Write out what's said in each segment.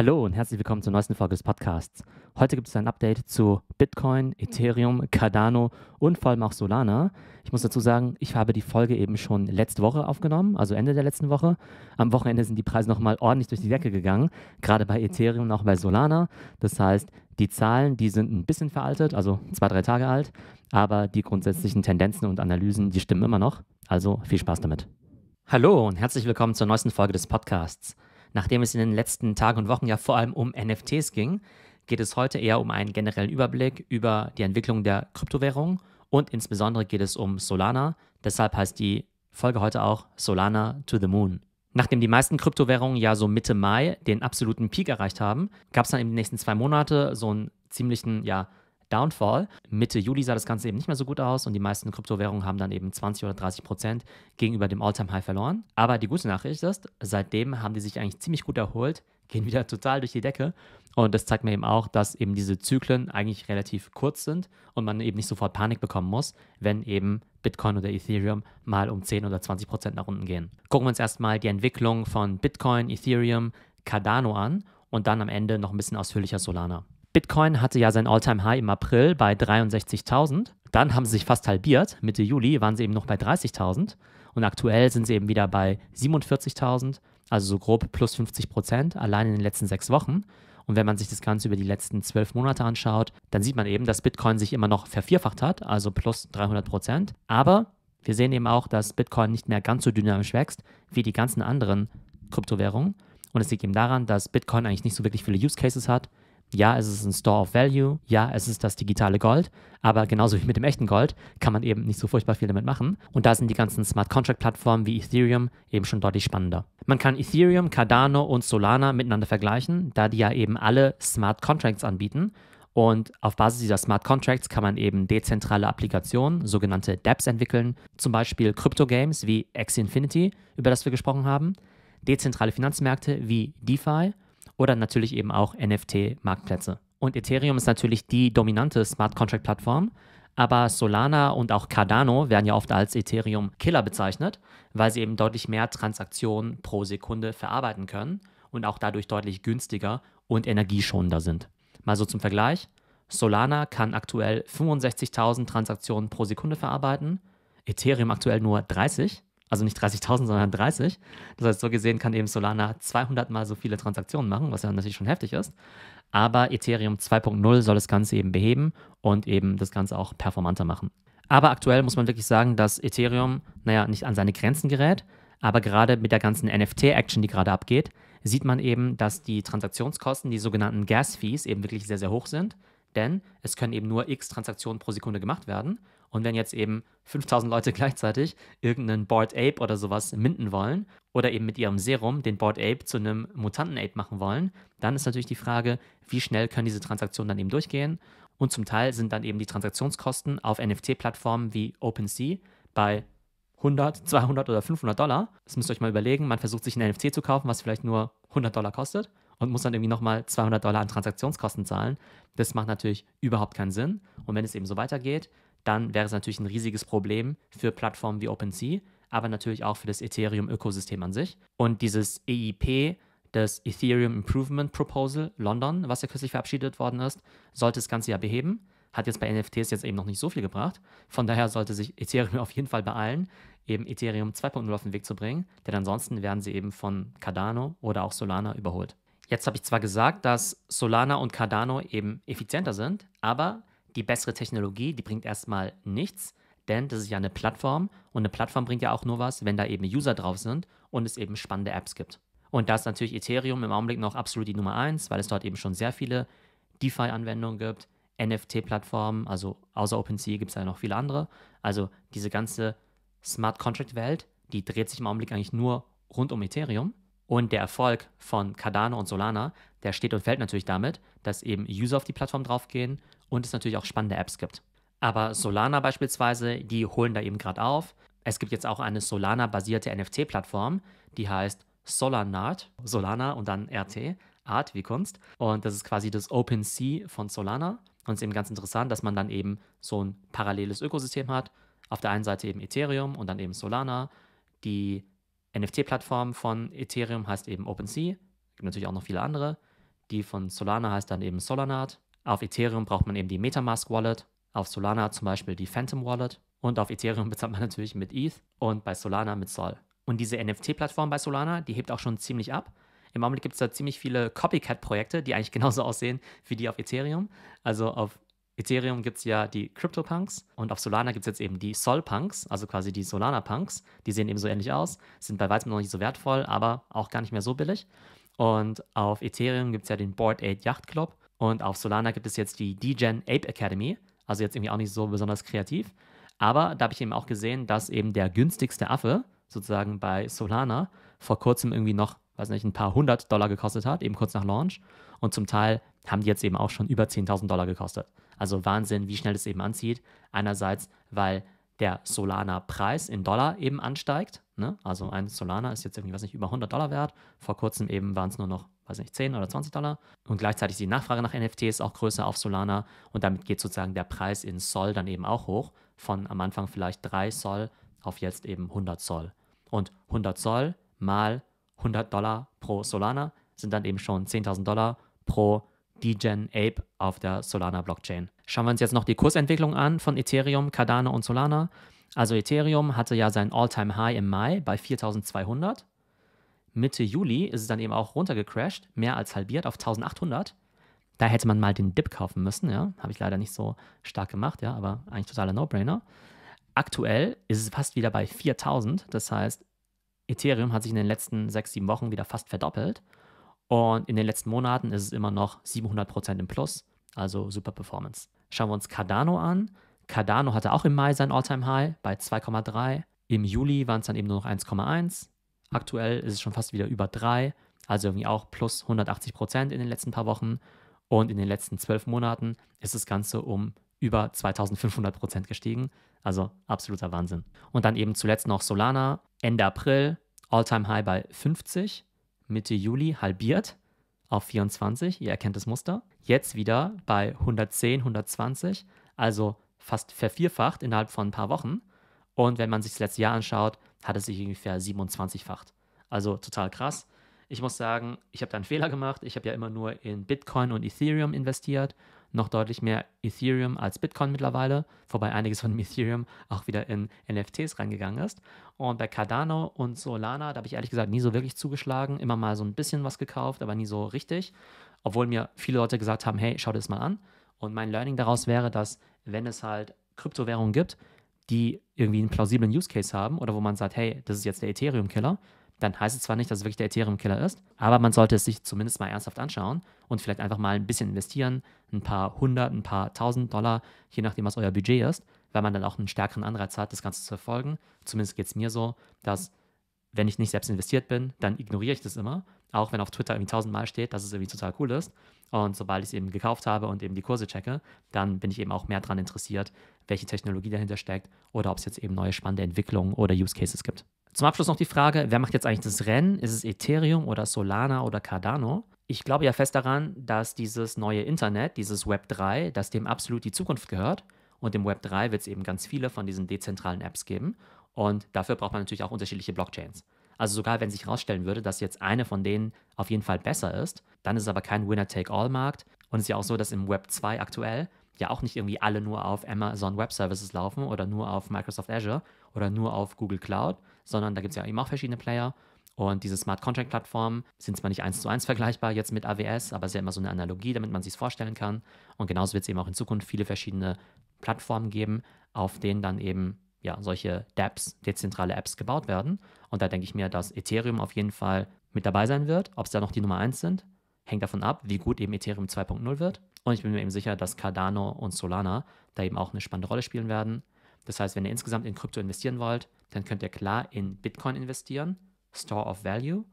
Hallo und herzlich willkommen zur neuesten Folge des Podcasts. Heute gibt es ein Update zu Bitcoin, Ethereum, Cardano und vor allem auch Solana. Ich muss dazu sagen, ich habe die Folge eben schon letzte Woche aufgenommen, also Ende der letzten Woche. Am Wochenende sind die Preise nochmal ordentlich durch die Decke gegangen, gerade bei Ethereum und auch bei Solana. Das heißt, die Zahlen, die sind ein bisschen veraltet, also zwei, drei Tage alt, aber die grundsätzlichen Tendenzen und Analysen, die stimmen immer noch. Also viel Spaß damit. Hallo und herzlich willkommen zur neuesten Folge des Podcasts. Nachdem es in den letzten Tagen und Wochen ja vor allem um NFTs ging, geht es heute eher um einen generellen Überblick über die Entwicklung der Kryptowährung und insbesondere geht es um Solana. Deshalb heißt die Folge heute auch Solana to the Moon. Nachdem die meisten Kryptowährungen ja so Mitte Mai den absoluten Peak erreicht haben, gab es dann in den nächsten zwei Monate so einen ziemlichen, ja, Downfall. Mitte Juli sah das Ganze eben nicht mehr so gut aus und die meisten Kryptowährungen haben dann eben 20 oder 30 Prozent gegenüber dem All-Time-High verloren. Aber die gute Nachricht ist, seitdem haben die sich eigentlich ziemlich gut erholt, gehen wieder total durch die Decke. Und das zeigt mir eben auch, dass eben diese Zyklen eigentlich relativ kurz sind und man eben nicht sofort Panik bekommen muss, wenn eben Bitcoin oder Ethereum mal um 10 oder 20 Prozent nach unten gehen. Gucken wir uns erstmal die Entwicklung von Bitcoin, Ethereum, Cardano an und dann am Ende noch ein bisschen ausführlicher Solana. Bitcoin hatte ja sein All-Time-High im April bei 63.000. Dann haben sie sich fast halbiert. Mitte Juli waren sie eben noch bei 30.000. Und aktuell sind sie eben wieder bei 47.000, also so grob plus 50 Prozent allein in den letzten sechs Wochen. Und wenn man sich das Ganze über die letzten zwölf Monate anschaut, dann sieht man eben, dass Bitcoin sich immer noch vervierfacht hat, also plus 300 Prozent. Aber wir sehen eben auch, dass Bitcoin nicht mehr ganz so dynamisch wächst wie die ganzen anderen Kryptowährungen. Und es liegt eben daran, dass Bitcoin eigentlich nicht so wirklich viele Use Cases hat ja, es ist ein Store of Value, ja, es ist das digitale Gold, aber genauso wie mit dem echten Gold kann man eben nicht so furchtbar viel damit machen. Und da sind die ganzen Smart Contract Plattformen wie Ethereum eben schon deutlich spannender. Man kann Ethereum, Cardano und Solana miteinander vergleichen, da die ja eben alle Smart Contracts anbieten. Und auf Basis dieser Smart Contracts kann man eben dezentrale Applikationen, sogenannte DApps, entwickeln, zum Beispiel Crypto-Games wie x Infinity, über das wir gesprochen haben, dezentrale Finanzmärkte wie DeFi oder natürlich eben auch NFT-Marktplätze. Und Ethereum ist natürlich die dominante Smart Contract-Plattform, aber Solana und auch Cardano werden ja oft als Ethereum Killer bezeichnet, weil sie eben deutlich mehr Transaktionen pro Sekunde verarbeiten können und auch dadurch deutlich günstiger und energieschonender sind. Mal so zum Vergleich, Solana kann aktuell 65.000 Transaktionen pro Sekunde verarbeiten, Ethereum aktuell nur 30 also nicht 30.000, sondern 30. Halt das heißt, so gesehen kann eben Solana 200 mal so viele Transaktionen machen, was ja natürlich schon heftig ist. Aber Ethereum 2.0 soll das Ganze eben beheben und eben das Ganze auch performanter machen. Aber aktuell muss man wirklich sagen, dass Ethereum, naja, nicht an seine Grenzen gerät, aber gerade mit der ganzen NFT-Action, die gerade abgeht, sieht man eben, dass die Transaktionskosten, die sogenannten Gas-Fees, eben wirklich sehr, sehr hoch sind. Denn es können eben nur x Transaktionen pro Sekunde gemacht werden. Und wenn jetzt eben 5000 Leute gleichzeitig irgendeinen Bored Ape oder sowas minden wollen oder eben mit ihrem Serum den Bored Ape zu einem Mutanten Ape machen wollen, dann ist natürlich die Frage, wie schnell können diese Transaktionen dann eben durchgehen? Und zum Teil sind dann eben die Transaktionskosten auf NFT-Plattformen wie OpenSea bei 100, 200 oder 500 Dollar. Das müsst ihr euch mal überlegen. Man versucht sich ein NFT zu kaufen, was vielleicht nur 100 Dollar kostet und muss dann irgendwie nochmal 200 Dollar an Transaktionskosten zahlen. Das macht natürlich überhaupt keinen Sinn. Und wenn es eben so weitergeht, dann wäre es natürlich ein riesiges Problem für Plattformen wie OpenSea, aber natürlich auch für das Ethereum-Ökosystem an sich. Und dieses EIP, das Ethereum Improvement Proposal London, was ja kürzlich verabschiedet worden ist, sollte das Ganze ja beheben. Hat jetzt bei NFTs jetzt eben noch nicht so viel gebracht. Von daher sollte sich Ethereum auf jeden Fall beeilen, eben Ethereum 2.0 auf den Weg zu bringen, denn ansonsten werden sie eben von Cardano oder auch Solana überholt. Jetzt habe ich zwar gesagt, dass Solana und Cardano eben effizienter sind, aber die bessere Technologie, die bringt erstmal nichts, denn das ist ja eine Plattform und eine Plattform bringt ja auch nur was, wenn da eben User drauf sind und es eben spannende Apps gibt. Und da ist natürlich Ethereum im Augenblick noch absolut die Nummer eins, weil es dort eben schon sehr viele DeFi-Anwendungen gibt, NFT-Plattformen, also außer OpenSea gibt es ja noch viele andere. Also diese ganze Smart Contract-Welt, die dreht sich im Augenblick eigentlich nur rund um Ethereum. Und der Erfolg von Cardano und Solana, der steht und fällt natürlich damit, dass eben User auf die Plattform draufgehen und es natürlich auch spannende Apps gibt. Aber Solana beispielsweise, die holen da eben gerade auf. Es gibt jetzt auch eine Solana-basierte NFT-Plattform, die heißt Solanart, Solana und dann RT, Art wie Kunst. Und das ist quasi das OpenSea von Solana. Und es ist eben ganz interessant, dass man dann eben so ein paralleles Ökosystem hat. Auf der einen Seite eben Ethereum und dann eben Solana. Die NFT-Plattform von Ethereum heißt eben OpenSea. Es Gibt natürlich auch noch viele andere. Die von Solana heißt dann eben Solanart. Auf Ethereum braucht man eben die Metamask Wallet, auf Solana zum Beispiel die Phantom Wallet und auf Ethereum bezahlt man natürlich mit ETH und bei Solana mit Sol. Und diese NFT-Plattform bei Solana, die hebt auch schon ziemlich ab. Im Augenblick gibt es da ziemlich viele Copycat-Projekte, die eigentlich genauso aussehen wie die auf Ethereum. Also auf Ethereum gibt es ja die CryptoPunks und auf Solana gibt es jetzt eben die Sol-Punks, also quasi die Solana-Punks. Die sehen eben so ähnlich aus, sind bei weitem noch nicht so wertvoll, aber auch gar nicht mehr so billig. Und auf Ethereum gibt es ja den Board 8 Yacht Club und auf Solana gibt es jetzt die DGen Ape Academy, also jetzt irgendwie auch nicht so besonders kreativ. Aber da habe ich eben auch gesehen, dass eben der günstigste Affe sozusagen bei Solana vor kurzem irgendwie noch, weiß nicht, ein paar hundert Dollar gekostet hat, eben kurz nach Launch. Und zum Teil haben die jetzt eben auch schon über 10.000 Dollar gekostet. Also Wahnsinn, wie schnell es eben anzieht. Einerseits, weil der Solana-Preis in Dollar eben ansteigt. Ne? Also ein Solana ist jetzt irgendwie, weiß nicht, über 100 Dollar wert. Vor kurzem eben waren es nur noch weiß nicht, 10 oder 20 Dollar. Und gleichzeitig die Nachfrage nach NFTs auch größer auf Solana und damit geht sozusagen der Preis in Sol dann eben auch hoch. Von am Anfang vielleicht 3 Sol auf jetzt eben 100 Sol. Und 100 Sol mal 100 Dollar pro Solana sind dann eben schon 10.000 Dollar pro DGen Ape auf der Solana Blockchain. Schauen wir uns jetzt noch die Kursentwicklung an von Ethereum, Cardano und Solana. Also Ethereum hatte ja sein All-Time-High im Mai bei 4200 Mitte Juli ist es dann eben auch runtergecrashed, mehr als halbiert auf 1800. Da hätte man mal den Dip kaufen müssen, ja. Habe ich leider nicht so stark gemacht, ja, aber eigentlich totaler No-Brainer. Aktuell ist es fast wieder bei 4000. Das heißt, Ethereum hat sich in den letzten sechs, sieben Wochen wieder fast verdoppelt. Und in den letzten Monaten ist es immer noch 700% im Plus. Also super Performance. Schauen wir uns Cardano an. Cardano hatte auch im Mai sein All-Time-High bei 2,3. Im Juli waren es dann eben nur noch 1,1. Aktuell ist es schon fast wieder über 3, also irgendwie auch plus 180 Prozent in den letzten paar Wochen. Und in den letzten zwölf Monaten ist das Ganze um über 2500 Prozent gestiegen. Also absoluter Wahnsinn. Und dann eben zuletzt noch Solana, Ende April, All-Time-High bei 50, Mitte Juli halbiert auf 24, ihr erkennt das Muster. Jetzt wieder bei 110, 120, also fast vervierfacht innerhalb von ein paar Wochen. Und wenn man sich das letzte Jahr anschaut, hat es sich ungefähr 27-facht. Also total krass. Ich muss sagen, ich habe da einen Fehler gemacht. Ich habe ja immer nur in Bitcoin und Ethereum investiert. Noch deutlich mehr Ethereum als Bitcoin mittlerweile, wobei einiges von Ethereum auch wieder in NFTs reingegangen ist. Und bei Cardano und Solana, da habe ich ehrlich gesagt nie so wirklich zugeschlagen. Immer mal so ein bisschen was gekauft, aber nie so richtig. Obwohl mir viele Leute gesagt haben: hey, schau dir das mal an. Und mein Learning daraus wäre, dass, wenn es halt Kryptowährungen gibt, die irgendwie einen plausiblen Use Case haben oder wo man sagt, hey, das ist jetzt der Ethereum-Killer, dann heißt es zwar nicht, dass es wirklich der Ethereum-Killer ist, aber man sollte es sich zumindest mal ernsthaft anschauen und vielleicht einfach mal ein bisschen investieren, ein paar hundert, ein paar tausend Dollar, je nachdem, was euer Budget ist, weil man dann auch einen stärkeren Anreiz hat, das Ganze zu verfolgen. Zumindest geht es mir so, dass wenn ich nicht selbst investiert bin, dann ignoriere ich das immer, auch wenn auf Twitter irgendwie tausendmal steht, dass es irgendwie total cool ist. Und sobald ich es eben gekauft habe und eben die Kurse checke, dann bin ich eben auch mehr daran interessiert, welche Technologie dahinter steckt oder ob es jetzt eben neue spannende Entwicklungen oder Use Cases gibt. Zum Abschluss noch die Frage, wer macht jetzt eigentlich das Rennen? Ist es Ethereum oder Solana oder Cardano? Ich glaube ja fest daran, dass dieses neue Internet, dieses Web 3, dass dem absolut die Zukunft gehört. Und im Web 3 wird es eben ganz viele von diesen dezentralen Apps geben. Und dafür braucht man natürlich auch unterschiedliche Blockchains. Also sogar wenn sich herausstellen würde, dass jetzt eine von denen auf jeden Fall besser ist, dann ist es aber kein Winner-Take-All-Markt. Und es ist ja auch so, dass im Web 2 aktuell ja auch nicht irgendwie alle nur auf Amazon Web Services laufen oder nur auf Microsoft Azure oder nur auf Google Cloud, sondern da gibt es ja eben auch verschiedene Player. Und diese Smart Contract Plattformen sind zwar nicht eins zu eins vergleichbar jetzt mit AWS, aber es ist ja immer so eine Analogie, damit man sich vorstellen kann. Und genauso wird es eben auch in Zukunft viele verschiedene Plattformen geben, auf denen dann eben ja, solche DApps, dezentrale Apps gebaut werden. Und da denke ich mir, dass Ethereum auf jeden Fall mit dabei sein wird. Ob es da noch die Nummer 1 sind, hängt davon ab, wie gut eben Ethereum 2.0 wird. Und ich bin mir eben sicher, dass Cardano und Solana da eben auch eine spannende Rolle spielen werden. Das heißt, wenn ihr insgesamt in Krypto investieren wollt, dann könnt ihr klar in Bitcoin investieren, Store of Value,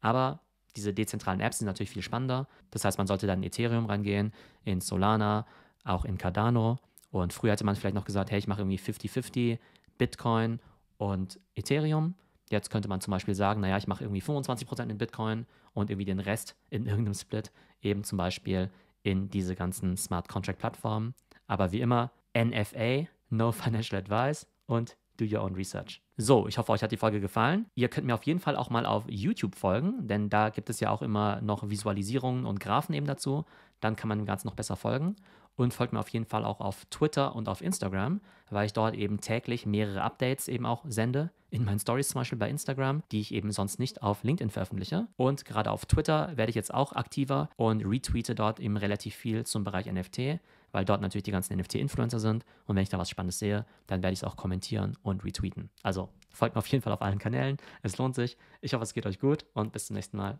aber diese dezentralen Apps sind natürlich viel spannender. Das heißt, man sollte dann in Ethereum reingehen, in Solana, auch in Cardano. Und früher hätte man vielleicht noch gesagt, hey, ich mache irgendwie 50-50 Bitcoin und Ethereum. Jetzt könnte man zum Beispiel sagen, naja, ich mache irgendwie 25% in Bitcoin und irgendwie den Rest in irgendeinem Split, eben zum Beispiel in diese ganzen Smart Contract Plattformen. Aber wie immer, NFA, No Financial Advice und Do Your Own Research. So, ich hoffe, euch hat die Folge gefallen. Ihr könnt mir auf jeden Fall auch mal auf YouTube folgen, denn da gibt es ja auch immer noch Visualisierungen und Graphen eben dazu. Dann kann man dem Ganzen noch besser folgen und folgt mir auf jeden Fall auch auf Twitter und auf Instagram, weil ich dort eben täglich mehrere Updates eben auch sende, in meinen Stories zum Beispiel bei Instagram, die ich eben sonst nicht auf LinkedIn veröffentliche. Und gerade auf Twitter werde ich jetzt auch aktiver und retweete dort eben relativ viel zum Bereich NFT, weil dort natürlich die ganzen NFT-Influencer sind. Und wenn ich da was Spannendes sehe, dann werde ich es auch kommentieren und retweeten. Also folgt mir auf jeden Fall auf allen Kanälen. Es lohnt sich. Ich hoffe, es geht euch gut und bis zum nächsten Mal.